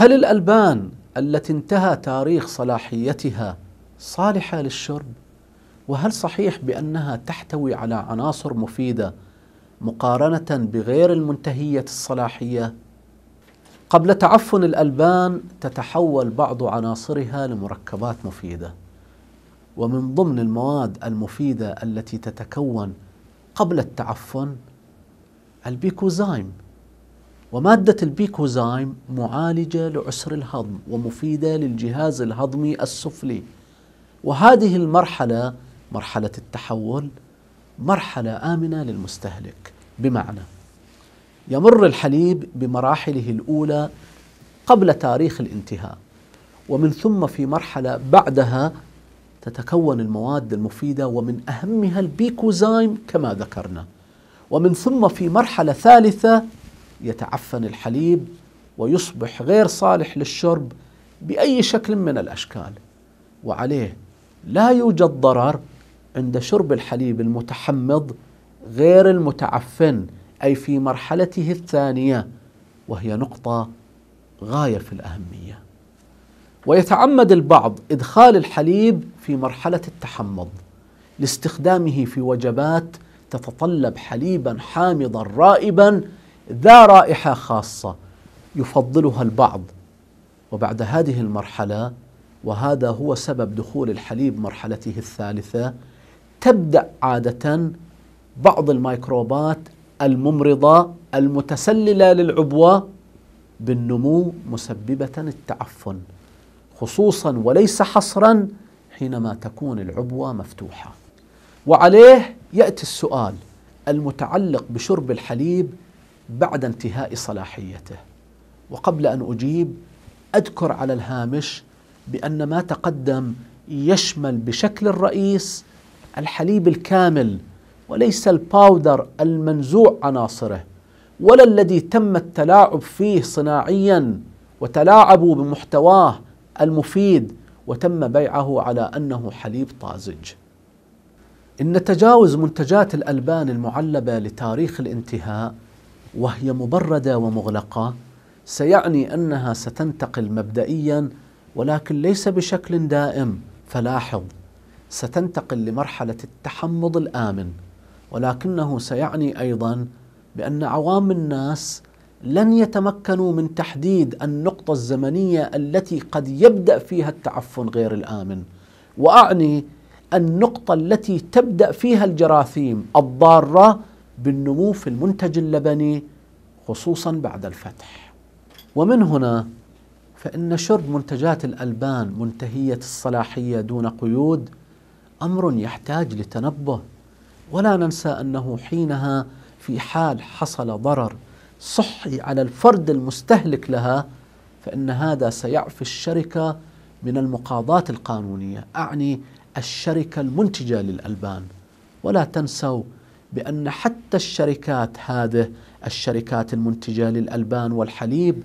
هل الألبان التي انتهى تاريخ صلاحيتها صالحة للشرب؟ وهل صحيح بأنها تحتوي على عناصر مفيدة مقارنة بغير المنتهية الصلاحية؟ قبل تعفن الألبان تتحول بعض عناصرها لمركبات مفيدة ومن ضمن المواد المفيدة التي تتكون قبل التعفن البيكوزايم ومادة البيكوزايم معالجة لعسر الهضم ومفيدة للجهاز الهضمي السفلي وهذه المرحلة مرحلة التحول مرحلة آمنة للمستهلك بمعنى يمر الحليب بمراحله الأولى قبل تاريخ الانتهاء ومن ثم في مرحلة بعدها تتكون المواد المفيدة ومن أهمها البيكوزايم كما ذكرنا ومن ثم في مرحلة ثالثة يتعفن الحليب ويصبح غير صالح للشرب باي شكل من الاشكال وعليه لا يوجد ضرر عند شرب الحليب المتحمض غير المتعفن اي في مرحلته الثانيه وهي نقطه غايه في الاهميه ويتعمد البعض ادخال الحليب في مرحله التحمض لاستخدامه في وجبات تتطلب حليبا حامضا رائبا ذا رائحة خاصة يفضلها البعض وبعد هذه المرحلة وهذا هو سبب دخول الحليب مرحلته الثالثة تبدأ عادة بعض الميكروبات الممرضة المتسللة للعبوة بالنمو مسببة التعفن خصوصا وليس حصرا حينما تكون العبوة مفتوحة وعليه يأتي السؤال المتعلق بشرب الحليب بعد انتهاء صلاحيته وقبل ان اجيب اذكر على الهامش بان ما تقدم يشمل بشكل الرئيس الحليب الكامل وليس الباودر المنزوع عناصره ولا الذي تم التلاعب فيه صناعيا وتلاعبوا بمحتواه المفيد وتم بيعه على انه حليب طازج. ان تجاوز منتجات الالبان المعلبه لتاريخ الانتهاء وهي مبرده ومغلقه سيعني انها ستنتقل مبدئيا ولكن ليس بشكل دائم فلاحظ ستنتقل لمرحله التحمض الامن ولكنه سيعني ايضا بان عوام الناس لن يتمكنوا من تحديد النقطه الزمنيه التي قد يبدا فيها التعفن غير الامن واعني النقطه التي تبدا فيها الجراثيم الضاره بالنمو في المنتج اللبني خصوصا بعد الفتح ومن هنا فإن شرب منتجات الألبان منتهية الصلاحية دون قيود أمر يحتاج لتنبه ولا ننسى أنه حينها في حال حصل ضرر صحي على الفرد المستهلك لها فإن هذا سيعفي الشركة من المقاضاة القانونية أعني الشركة المنتجة للألبان ولا تنسوا بأن حتى الشركات هذه الشركات المنتجة للألبان والحليب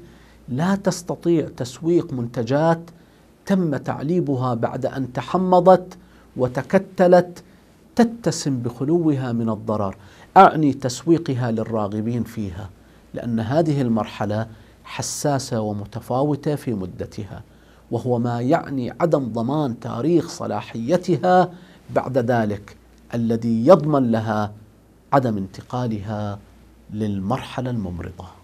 لا تستطيع تسويق منتجات تم تعليبها بعد أن تحمضت وتكتلت تتسم بخلوها من الضرر أعني تسويقها للراغبين فيها لأن هذه المرحلة حساسة ومتفاوتة في مدتها وهو ما يعني عدم ضمان تاريخ صلاحيتها بعد ذلك الذي يضمن لها عدم انتقالها للمرحله الممرضه